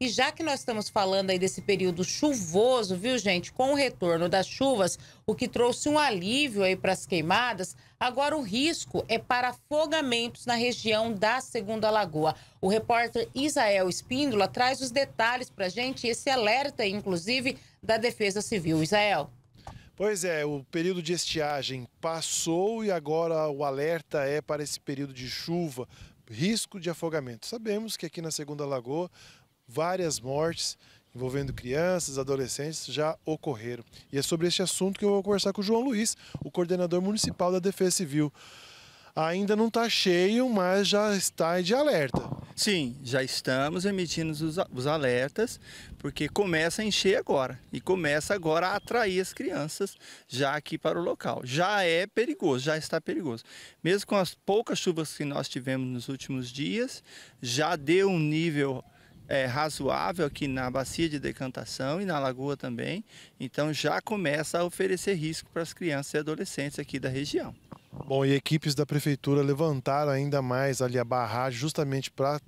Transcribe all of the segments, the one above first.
E já que nós estamos falando aí desse período chuvoso, viu, gente? Com o retorno das chuvas, o que trouxe um alívio aí para as queimadas, agora o risco é para afogamentos na região da Segunda Lagoa. O repórter Isael Espíndola traz os detalhes para a gente, esse alerta, inclusive, da Defesa Civil. Isael. Pois é, o período de estiagem passou e agora o alerta é para esse período de chuva, risco de afogamento. Sabemos que aqui na Segunda Lagoa várias mortes envolvendo crianças, adolescentes, já ocorreram. E é sobre este assunto que eu vou conversar com o João Luiz, o coordenador municipal da Defesa Civil. Ainda não está cheio, mas já está de alerta. Sim, já estamos emitindo os alertas, porque começa a encher agora. E começa agora a atrair as crianças já aqui para o local. Já é perigoso, já está perigoso. Mesmo com as poucas chuvas que nós tivemos nos últimos dias, já deu um nível é, razoável aqui na bacia de decantação e na lagoa também. Então já começa a oferecer risco para as crianças e adolescentes aqui da região. Bom, e equipes da prefeitura levantaram ainda mais ali a barragem justamente para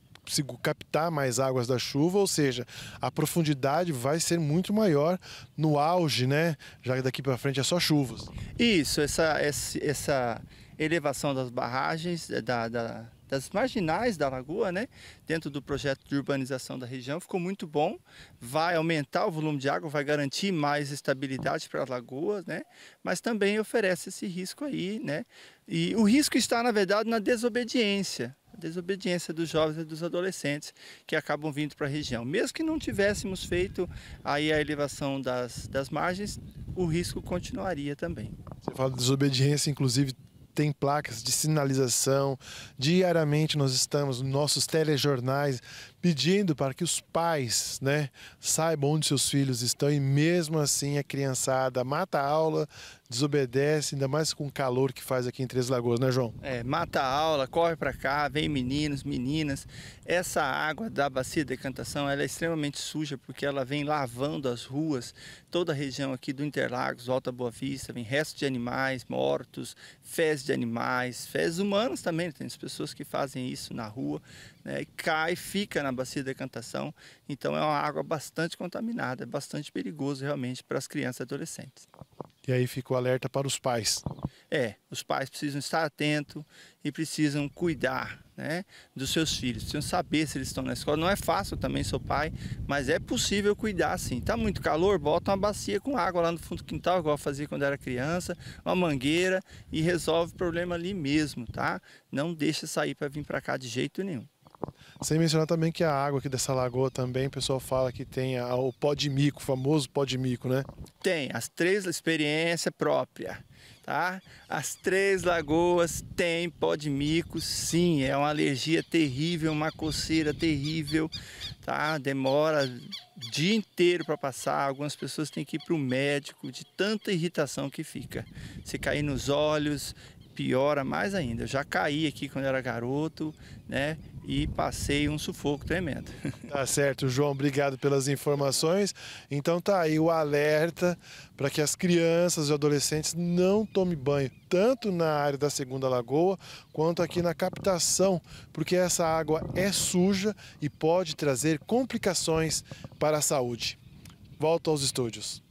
captar mais águas da chuva, ou seja, a profundidade vai ser muito maior no auge, né? Já que daqui para frente é só chuvas. Isso, essa, essa elevação das barragens, é, da, da das marginais da lagoa, né? Dentro do projeto de urbanização da região, ficou muito bom. Vai aumentar o volume de água, vai garantir mais estabilidade para a lagoa, né? Mas também oferece esse risco aí, né? E o risco está, na verdade, na desobediência, desobediência dos jovens e dos adolescentes que acabam vindo para a região. Mesmo que não tivéssemos feito aí a elevação das, das margens, o risco continuaria também. Você fala de desobediência, inclusive tem placas de sinalização. Diariamente nós estamos nossos telejornais pedindo para que os pais né, saibam onde seus filhos estão e mesmo assim a criançada mata a aula, desobedece, ainda mais com o calor que faz aqui em Três Lagoas, né João? É, mata a aula, corre para cá, vem meninos, meninas. Essa água da bacia de decantação ela é extremamente suja porque ela vem lavando as ruas, toda a região aqui do Interlagos, Alta Boa Vista, vem restos de animais mortos, fezes de animais, fezes humanas também, tem as pessoas que fazem isso na rua, né, cai, fica na na bacia de decantação. Então é uma água bastante contaminada, é bastante perigoso realmente para as crianças e adolescentes. E aí ficou alerta para os pais. É, os pais precisam estar atentos e precisam cuidar né, dos seus filhos, precisam saber se eles estão na escola. Não é fácil, também sou pai, mas é possível cuidar sim. Está muito calor, bota uma bacia com água lá no fundo do quintal, igual eu fazia quando era criança, uma mangueira e resolve o problema ali mesmo, tá? Não deixa sair para vir para cá de jeito nenhum. Sem mencionar também que a água aqui dessa lagoa também, o pessoal fala que tem a, o pó de mico, o famoso pó de mico, né? Tem, as três experiência própria, tá? As três lagoas tem pó de mico, sim, é uma alergia terrível, uma coceira terrível, tá? Demora dia inteiro para passar, algumas pessoas têm que ir para o médico de tanta irritação que fica. Se cair nos olhos, piora mais ainda. Eu já caí aqui quando era garoto, né? e passei um sufoco tremendo. Tá certo, João, obrigado pelas informações. Então tá aí o alerta para que as crianças e adolescentes não tomem banho, tanto na área da Segunda Lagoa quanto aqui na captação, porque essa água é suja e pode trazer complicações para a saúde. Volto aos estúdios.